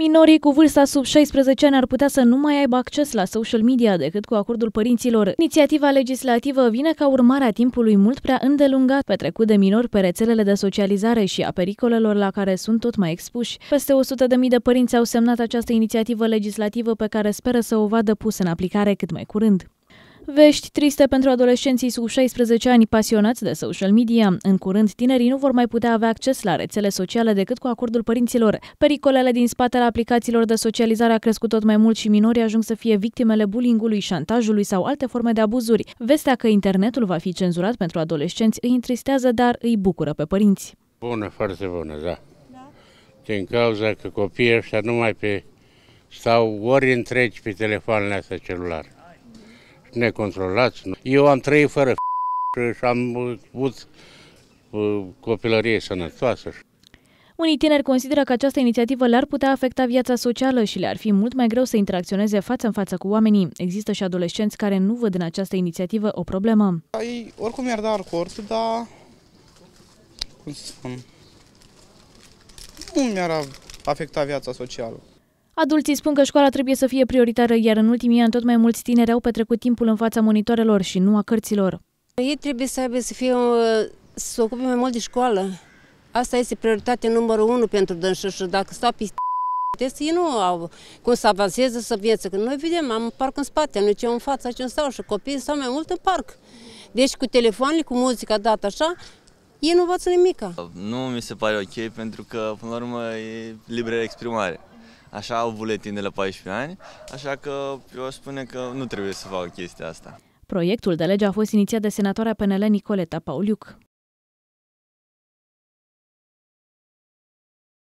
Minorii cu vârsta sub 16 ani ar putea să nu mai aibă acces la social media decât cu acordul părinților. Inițiativa legislativă vine ca urmare a timpului mult prea îndelungat petrecut de minori pe rețelele de socializare și a pericolelor la care sunt tot mai expuși. Peste 100.000 de părinți au semnat această inițiativă legislativă pe care speră să o vadă pusă în aplicare cât mai curând. Vești triste pentru adolescenții sub 16 ani pasionați de social media. În curând, tinerii nu vor mai putea avea acces la rețele sociale decât cu acordul părinților. Pericolele din spatele aplicațiilor de socializare a crescut tot mai mult și minorii ajung să fie victimele bullyingului, șantajului sau alte forme de abuzuri. Vestea că internetul va fi cenzurat pentru adolescenți îi întristează, dar îi bucură pe părinți. Bună, foarte bună, da. da. Din cauza că copiii ăștia numai pe stau ori întregi pe telefoanele astea celulare necontrolați. Eu am trăit fără și am avut uh, copilărie sănătoasă. Unii tineri consideră că această inițiativă le-ar putea afecta viața socială și le-ar fi mult mai greu să interacționeze față în față cu oamenii. Există și adolescenți care nu văd în această inițiativă o problemă. Ei, păi, oricum i-ar da acord, dar... Cum să spun? Nu mi-ar afecta viața socială. Adulții spun că școala trebuie să fie prioritară, iar în ultimii ani tot mai mulți tineri au petrecut timpul în fața monitoarelor și nu a cărților. Ei trebuie să aibă să fie uh, să ocupe mai mult de școală. Asta este prioritatea numărul unu pentru dânșă dacă stau pe test, ei nu au cum să avanseze, să vieță. Că noi vedem, am un parc în spate, nu ce în față, aici în stau și copiii stau mai mult în parc. Deci cu telefoanele, cu muzica dată așa, ei nu învață nimica. Nu mi se pare ok pentru că, până la urmă, e liberă exprimare. Așa au buletinele 14 ani, așa că eu aș spune că nu trebuie să fac chestia asta. Proiectul de lege a fost inițiat de senatoarea PNL Nicoleta Pauliuc.